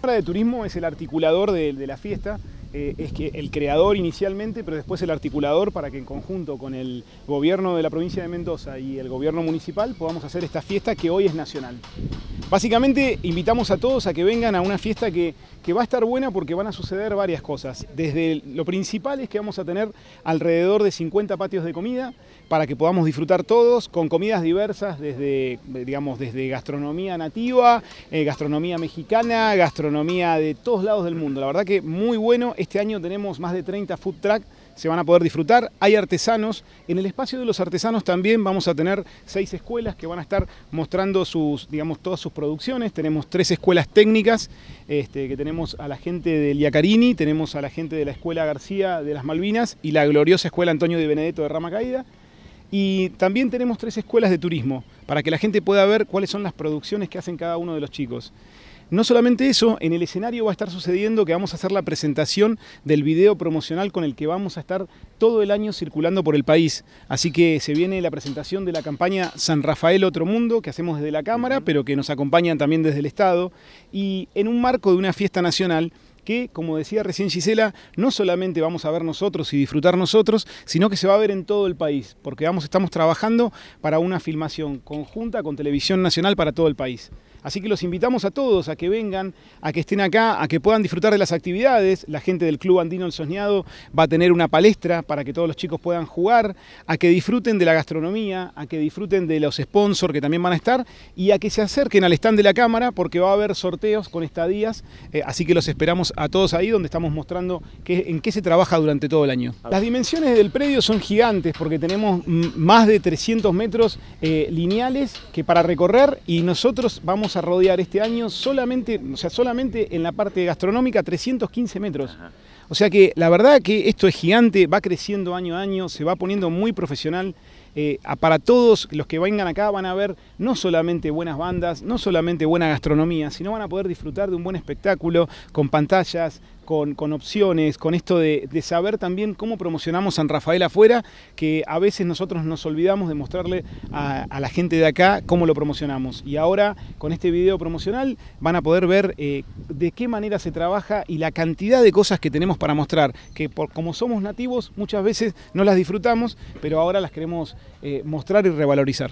Cámara de Turismo es el articulador de, la fiesta, eh, es que el creador inicialmente, pero después el articulador para que en conjunto con el gobierno de la provincia de Mendoza y el gobierno municipal podamos hacer esta fiesta que hoy es nacional. Básicamente invitamos a todos a que vengan a una fiesta que, va a estar buena porque van a suceder varias cosas. Desde lo principal es que vamos a tener alrededor de 50 patios de comida para que podamos disfrutar todos con comidas diversas desde, gastronomía nativa, eh, gastronomía mexicana, gastronomía de todos lados del mundo. La verdad que muy bueno, este año tenemos más de 30 food trucks se van a poder disfrutar. Hay artesanos. En el espacio de los artesanos también vamos a tener seis escuelas que van a estar mostrando sus, digamos, todas sus producciones. Tenemos tres escuelas técnicas, este, que tenemos a la gente del Iacarini, tenemos a la gente de la Escuela García de las Malvinas y la gloriosa Escuela Antonio de Benedetto de Rama Caída. Y también tenemos tres escuelas de turismo para que la gente pueda ver cuáles son las producciones que hacen cada uno de los chicos. No solamente eso, en el escenario va a estar sucediendo que vamos a hacer la presentación del video promocional con el que vamos a estar todo el año circulando por el país. Así que se viene la presentación de la campaña San Rafael Otro Mundo, que hacemos desde la Cámara, pero que nos acompañan también desde el Estado. Y en un marco de una fiesta nacional, que, como decía recién Gisela, no solamente vamos a ver nosotros y disfrutar nosotros, sino que se va a ver en todo el país, porque vamos, estamos trabajando para una filmación conjunta con Televisión Nacional para todo el país. Así que los invitamos a todos a que vengan, a que estén acá, a que puedan disfrutar de las actividades. La gente del Club Andino El Soñado va a tener una palestra para que todos los chicos puedan jugar, a que disfruten de la gastronomía, a que disfruten de los sponsors que también van a estar y a que se acerquen al stand de la cámara porque va a haber sorteos con estadías. Eh, así que los esperamos a todos ahí donde estamos mostrando en qué se trabaja durante todo el año. Las dimensiones del predio son gigantes porque tenemos más de 300 metros eh, lineales que para recorrer y nosotros vamos a rodear este año solamente, o sea, solamente en la parte gastronómica 315 metros. O sea que la verdad que esto es gigante, va creciendo año a año, se va poniendo muy profesional. Eh, para todos los que vengan acá van a ver no solamente buenas bandas, no solamente buena gastronomía, sino van a poder disfrutar de un buen espectáculo con pantallas, con, opciones, con esto de, saber también cómo promocionamos San Rafael afuera, que a veces nosotros nos olvidamos de mostrarle a, la gente de acá cómo lo promocionamos. Y ahora con este video promocional van a poder ver eh, de qué manera se trabaja y la cantidad de cosas que tenemos para mostrar que por, como somos nativos muchas veces no las disfrutamos, pero ahora las queremos eh, mostrar y revalorizar.